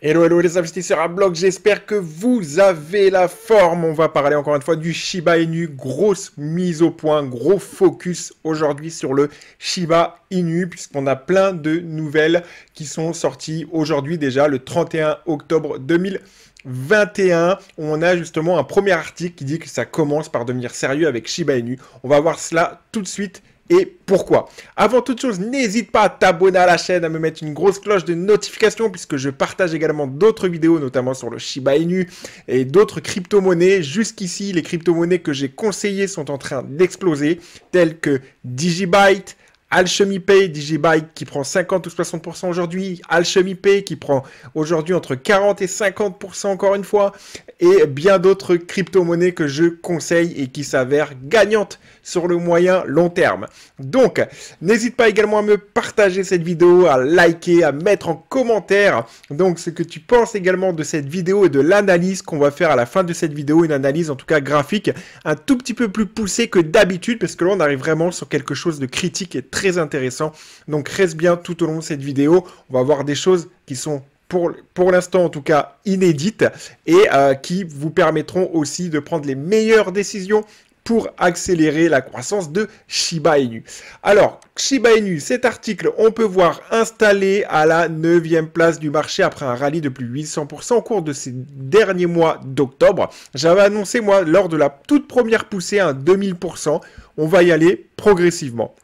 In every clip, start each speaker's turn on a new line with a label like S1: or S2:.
S1: Hello, hello les investisseurs à bloc, j'espère que vous avez la forme. On va parler encore une fois du Shiba Inu. Grosse mise au point, gros focus aujourd'hui sur le Shiba Inu, puisqu'on a plein de nouvelles qui sont sorties aujourd'hui déjà, le 31 octobre 2021, on a justement un premier article qui dit que ça commence par devenir sérieux avec Shiba Inu. On va voir cela tout de suite et pourquoi. Avant toute chose, n'hésite pas à t'abonner à la chaîne, à me mettre une grosse cloche de notification puisque je partage également d'autres vidéos, notamment sur le Shiba Inu et d'autres crypto-monnaies. Jusqu'ici, les crypto-monnaies que j'ai conseillées sont en train d'exploser, telles que Digibyte, Alchemy Pay Digibike qui prend 50 ou 60% aujourd'hui, Alchemy Pay qui prend aujourd'hui entre 40 et 50% encore une fois, et bien d'autres crypto-monnaies que je conseille et qui s'avèrent gagnantes sur le moyen long terme. Donc, n'hésite pas également à me partager cette vidéo, à liker, à mettre en commentaire donc ce que tu penses également de cette vidéo et de l'analyse qu'on va faire à la fin de cette vidéo, une analyse en tout cas graphique un tout petit peu plus poussée que d'habitude parce que là on arrive vraiment sur quelque chose de critique et très très intéressant. Donc reste bien tout au long de cette vidéo. On va voir des choses qui sont pour, pour l'instant en tout cas inédites et euh, qui vous permettront aussi de prendre les meilleures décisions pour accélérer la croissance de Shiba Inu. Alors, Shiba Inu, cet article, on peut voir installé à la 9e place du marché après un rallye de plus de 800% au cours de ces derniers mois d'octobre. J'avais annoncé, moi, lors de la toute première poussée, un 2000%. On va y aller progressivement.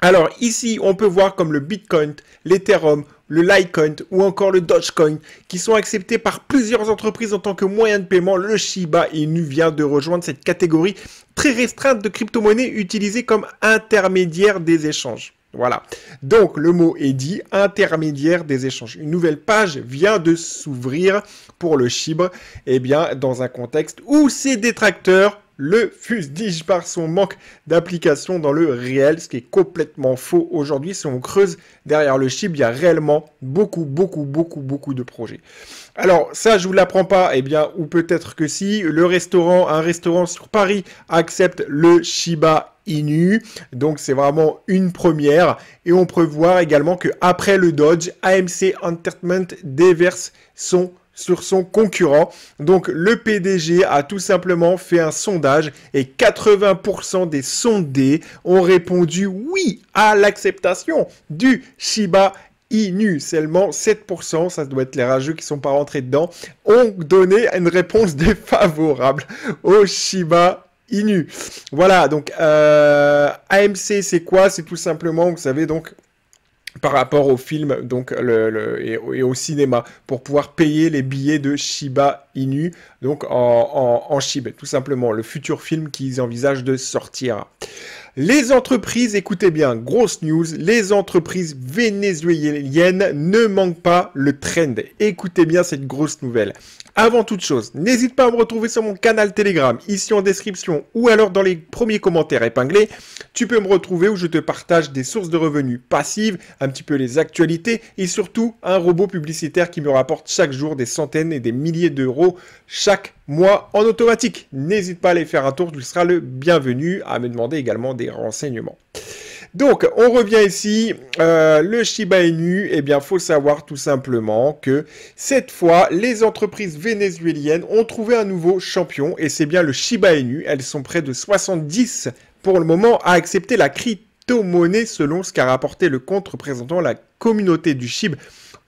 S1: Alors ici, on peut voir comme le Bitcoin, l'Ethereum, le Litecoin ou encore le Dogecoin qui sont acceptés par plusieurs entreprises en tant que moyen de paiement. Le Shiba Inu vient de rejoindre cette catégorie très restreinte de crypto-monnaies utilisées comme intermédiaire des échanges. Voilà. Donc le mot est dit, intermédiaire des échanges. Une nouvelle page vient de s'ouvrir pour le Shiba. eh bien dans un contexte où ses détracteurs le fustige par son manque d'application dans le réel, ce qui est complètement faux aujourd'hui. Si on creuse derrière le chip, il y a réellement beaucoup, beaucoup, beaucoup, beaucoup de projets. Alors ça, je vous l'apprends pas, eh bien, ou peut-être que si, le restaurant, un restaurant sur Paris accepte le Shiba Inu. Donc c'est vraiment une première. Et on peut voir également que après le Dodge, AMC Entertainment déverse son sur son concurrent. Donc le PDG a tout simplement fait un sondage et 80% des sondés ont répondu oui à l'acceptation du Shiba Inu. Seulement 7%, ça doit être les rageux qui ne sont pas rentrés dedans, ont donné une réponse défavorable au Shiba Inu. Voilà, donc euh, AMC c'est quoi C'est tout simplement, vous savez donc par rapport au film donc le, et, au cinéma pour pouvoir payer les billets de Shiba Inu donc en, en, en Shiba tout simplement le futur film qu'ils envisagent de sortir. Les entreprises, écoutez bien, grosse news, les entreprises vénézuéliennes ne manquent pas le trend. Écoutez bien cette grosse nouvelle. Avant toute chose, n'hésite pas à me retrouver sur mon canal Telegram, ici en description ou alors dans les premiers commentaires épinglés. Tu peux me retrouver où je te partage des sources de revenus passives, un petit peu les actualités et surtout un robot publicitaire qui me rapporte chaque jour des centaines et des milliers d'euros chaque moi en automatique. N'hésite pas à aller faire un tour, tu seras le bienvenu à me demander également des renseignements. Donc, on revient ici. Euh, le Shiba Inu, eh bien, faut savoir tout simplement que cette fois, les entreprises vénézuéliennes ont trouvé un nouveau champion et c'est bien le Shiba Inu. Elles sont près de 70 pour le moment à accepter la crypto-monnaie selon ce qu'a rapporté le compte représentant la communauté du Shiba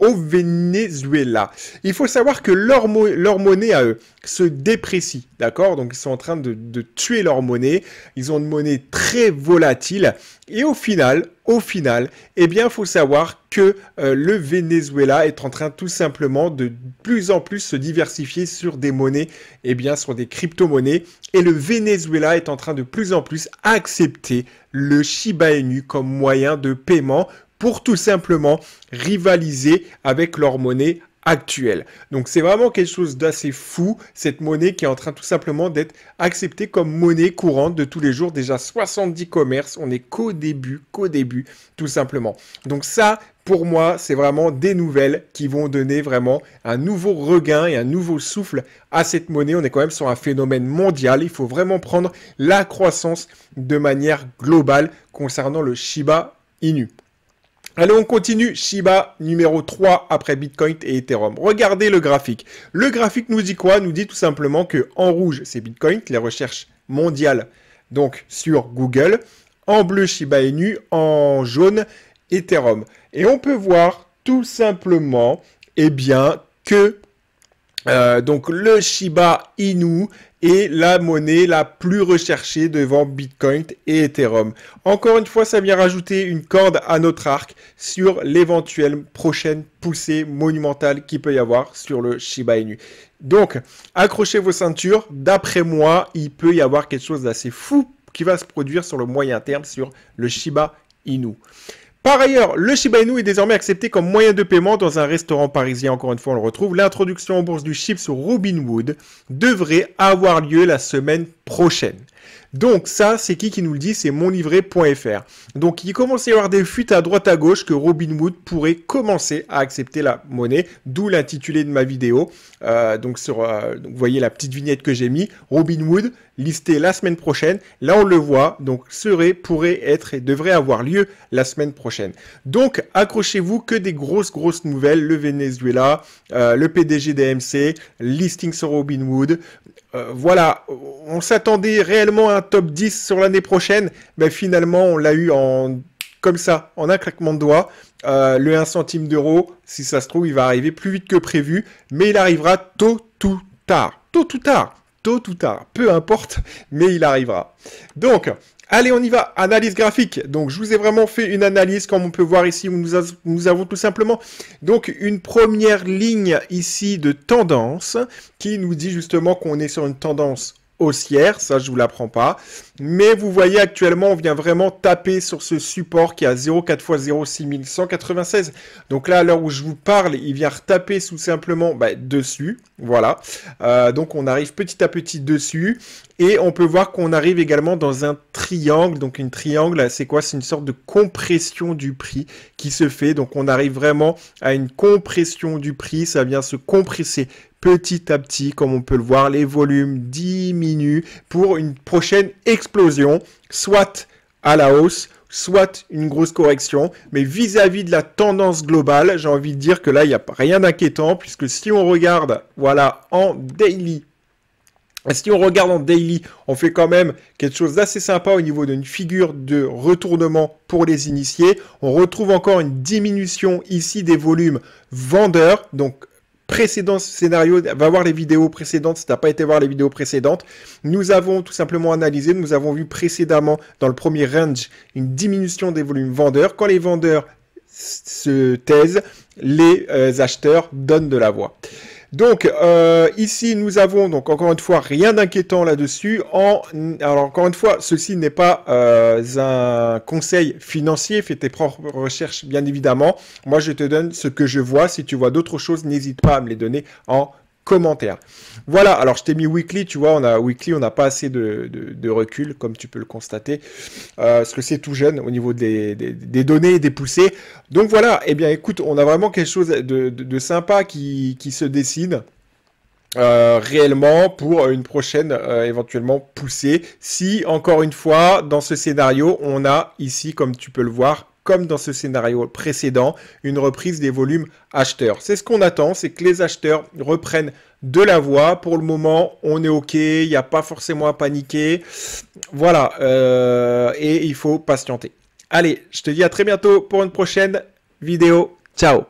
S1: au Venezuela. Il faut savoir que leur, leur monnaie à eux se déprécie, d'accord Donc ils sont en train de, tuer leur monnaie. Ils ont une monnaie très volatile. Et au final, au final, eh bien, il faut savoir que euh, le Venezuela est en train tout simplement de plus en plus se diversifier sur des monnaies, eh bien, sur des crypto-monnaies. Et le Venezuela est en train de plus en plus accepter le Shiba Inu comme moyen de paiement pour tout simplement rivaliser avec leur monnaie actuelle. Donc c'est vraiment quelque chose d'assez fou, cette monnaie qui est en train tout simplement d'être acceptée comme monnaie courante de tous les jours. Déjà 70 commerces, on est qu'au début, qu'au début, tout simplement. Donc ça, pour moi, c'est vraiment des nouvelles qui vont donner vraiment un nouveau regain et un nouveau souffle à cette monnaie. On est quand même sur un phénomène mondial. Il faut vraiment prendre la croissance de manière globale concernant le Shiba Inu. Allez, on continue. Shiba numéro 3 après Bitcoin et Ethereum. Regardez le graphique. Le graphique nous dit quoi Nous dit tout simplement que en rouge, c'est Bitcoin, les recherches mondiales donc sur Google. En bleu, Shiba Inu. En jaune, Ethereum. Et on peut voir tout simplement, eh bien, que euh, donc le Shiba Inu est la monnaie la plus recherchée devant Bitcoin et Ethereum. Encore une fois, ça vient rajouter une corde à notre arc sur l'éventuelle prochaine poussée monumentale qu'il peut y avoir sur le Shiba Inu. Donc, accrochez vos ceintures. D'après moi, il peut y avoir quelque chose d'assez fou qui va se produire sur le moyen terme sur le Shiba Inu. Par ailleurs, le Shiba Inu est désormais accepté comme moyen de paiement dans un restaurant parisien. Encore une fois, on le retrouve. L'introduction en bourse du chip sur Robinwood devrait avoir lieu la semaine donc ça, c'est qui qui nous le dit C'est monlivret.fr. Donc il commence à y avoir des fuites à droite à gauche que Robin Wood pourrait commencer à accepter la monnaie, d'où l'intitulé de ma vidéo. Euh, donc sur, euh, vous voyez la petite vignette que j'ai mis, Robin Wood listé la semaine prochaine. Là on le voit, donc serait, pourrait être et devrait avoir lieu la semaine prochaine. Donc accrochez-vous que des grosses grosses nouvelles, le Venezuela, euh, le PDG d'MC listing sur Robin Wood. voilà, on s'attend attendez réellement un top 10 sur l'année prochaine, mais ben, finalement on l'a eu en comme ça, en un claquement de doigts. Euh, le 1 centime d'euro, si ça se trouve, il va arriver plus vite que prévu, mais il arrivera tôt ou tard. Tôt ou tard. Tôt ou tard. Peu importe, mais il arrivera. Donc, Allez, on y va. Analyse graphique. Donc, je vous ai vraiment fait une analyse, comme on peut voir ici, où nous, nous, avons tout simplement donc une première ligne ici de tendance qui nous dit justement qu'on est sur une tendance haussière, ça je vous l'apprends pas. Mais vous voyez actuellement, on vient vraiment taper sur ce support qui est à 0,4 x 0,6196. Donc là, à l'heure où je vous parle, il vient retaper tout simplement bah, dessus. Voilà. Euh, donc on arrive petit à petit dessus. Et on peut voir qu'on arrive également dans un triangle. Donc une triangle, c'est quoi C'est une sorte de compression du prix qui se fait. Donc on arrive vraiment à une compression du prix. Ça vient se compresser petit à petit, comme on peut le voir, les volumes diminuent pour une prochaine explosion, soit à la hausse, soit une grosse correction, mais vis-à-vis de la tendance globale, j'ai envie de dire que là, il n'y a rien d'inquiétant, puisque si on regarde, voilà, en daily, si on regarde en daily, on fait quand même quelque chose d'assez sympa au niveau d'une figure de retournement pour les initiés. On retrouve encore une diminution ici des volumes vendeurs, donc précédent scénario, va voir les vidéos précédentes si tu n'as pas été voir les vidéos précédentes. Nous avons tout simplement analysé, nous avons vu précédemment dans le premier range une diminution des volumes vendeurs. Quand les vendeurs se taisent, les euh, acheteurs donnent de la voix. Donc euh, ici nous avons donc encore une fois rien d'inquiétant là-dessus. En alors encore une fois, ceci n'est pas euh, un conseil financier, fais tes propres recherches bien évidemment. Moi je te donne ce que je vois. Si tu vois d'autres choses, n'hésite pas à me les donner en voilà, alors je t'ai mis weekly, tu vois, on a weekly, on n'a pas assez de, recul, comme tu peux le constater, euh, parce que c'est tout jeune au niveau des, données et des poussées. Donc voilà, eh bien écoute, on a vraiment quelque chose de, sympa qui, se dessine. Euh, réellement pour une prochaine euh, éventuellement poussée si encore une fois dans ce scénario on a ici comme tu peux le voir comme dans ce scénario précédent, une reprise des volumes acheteurs. C'est ce qu'on attend, c'est que les acheteurs reprennent de la voix. Pour le moment, on est OK, il n'y a pas forcément à paniquer. Voilà, euh, et il faut patienter. Allez, je te dis à très bientôt pour une prochaine vidéo. Ciao